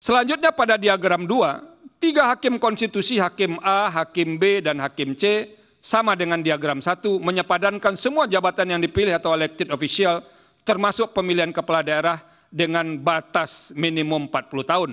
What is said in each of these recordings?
Selanjutnya pada diagram 2, tiga hakim konstitusi, hakim A, hakim B, dan hakim C, sama dengan diagram 1, menyepadankan semua jabatan yang dipilih atau elected official, termasuk pemilihan kepala daerah dengan batas minimum 40 tahun.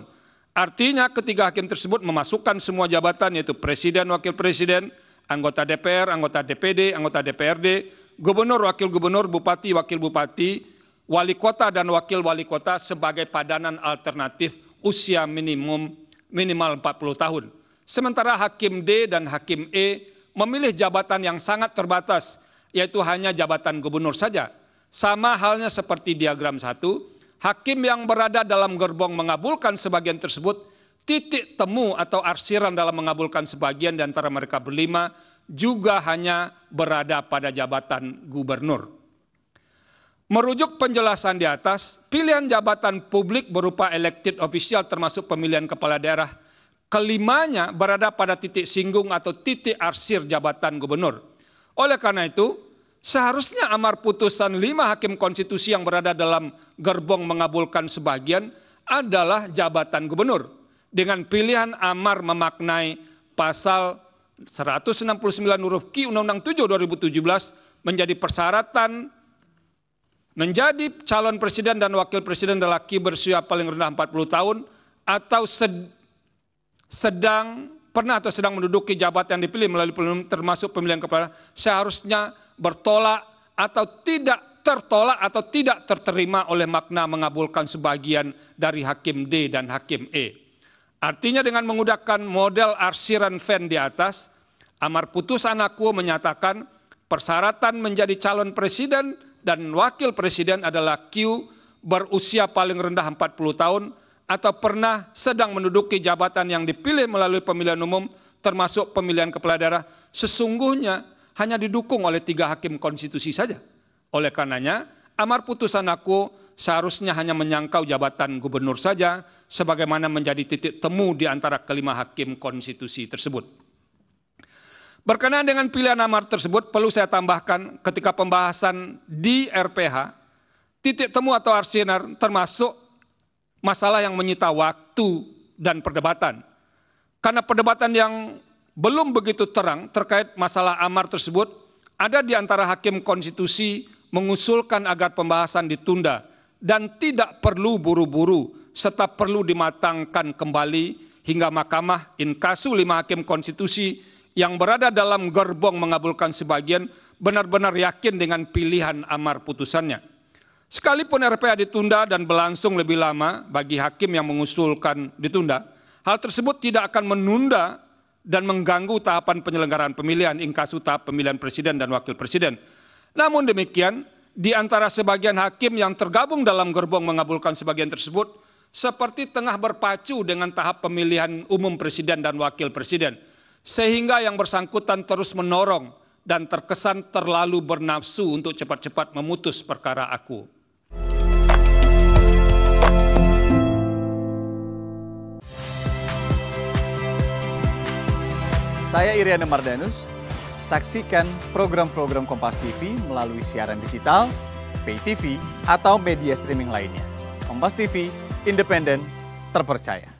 Artinya ketiga hakim tersebut memasukkan semua jabatan yaitu presiden, wakil presiden, anggota DPR, anggota DPD, anggota DPRD, gubernur, wakil gubernur, bupati, wakil bupati, wali kota dan wakil wali kota sebagai padanan alternatif usia minimum minimal 40 tahun. Sementara Hakim D dan Hakim E memilih jabatan yang sangat terbatas, yaitu hanya jabatan gubernur saja. Sama halnya seperti diagram 1, hakim yang berada dalam gerbong mengabulkan sebagian tersebut, titik temu atau arsiran dalam mengabulkan sebagian di antara mereka berlima juga hanya berada pada jabatan gubernur. Merujuk penjelasan di atas, pilihan jabatan publik berupa elected official termasuk pemilihan kepala daerah, kelimanya berada pada titik singgung atau titik arsir jabatan gubernur. Oleh karena itu, seharusnya amar putusan lima hakim konstitusi yang berada dalam gerbong mengabulkan sebagian adalah jabatan gubernur. Dengan pilihan amar memaknai pasal 169 huruf Q Undang-Undang 7 2017 menjadi persyaratan menjadi calon presiden dan wakil presiden lelaki berusia paling rendah 40 tahun atau sedang pernah atau sedang menduduki jabatan yang dipilih melalui pemilu termasuk pemilihan kepala seharusnya bertolak atau tidak tertolak atau tidak terterima oleh makna mengabulkan sebagian dari hakim D dan hakim E. Artinya dengan menggunakan model arsiran fan di atas, amar putusan aku menyatakan persyaratan menjadi calon presiden dan wakil presiden adalah Q berusia paling rendah 40 tahun atau pernah sedang menduduki jabatan yang dipilih melalui pemilihan umum termasuk pemilihan kepala daerah sesungguhnya hanya didukung oleh tiga hakim konstitusi saja. Oleh karenanya, amar putusan aku seharusnya hanya menyangkau jabatan gubernur saja sebagaimana menjadi titik temu di antara kelima hakim konstitusi tersebut. Berkenaan dengan pilihan amar tersebut perlu saya tambahkan ketika pembahasan di RPH, titik temu atau arsinar termasuk masalah yang menyita waktu dan perdebatan. Karena perdebatan yang belum begitu terang terkait masalah amar tersebut, ada di antara hakim konstitusi mengusulkan agar pembahasan ditunda dan tidak perlu buru-buru serta perlu dimatangkan kembali hingga mahkamah inkasu lima hakim konstitusi yang berada dalam gerbong mengabulkan sebagian benar-benar yakin dengan pilihan amar putusannya. Sekalipun RPA ditunda dan berlangsung lebih lama bagi hakim yang mengusulkan ditunda, hal tersebut tidak akan menunda dan mengganggu tahapan penyelenggaraan pemilihan inkasu tahap pemilihan presiden dan wakil presiden. Namun demikian, di antara sebagian hakim yang tergabung dalam gerbong mengabulkan sebagian tersebut, seperti tengah berpacu dengan tahap pemilihan umum presiden dan wakil presiden – sehingga yang bersangkutan terus menorong dan terkesan terlalu bernafsu untuk cepat-cepat memutus perkara aku. Saya Iriana Mardanus. Saksikan program-program Kompas TV melalui siaran digital, pay TV, atau media streaming lainnya. Kompas TV, independen, terpercaya.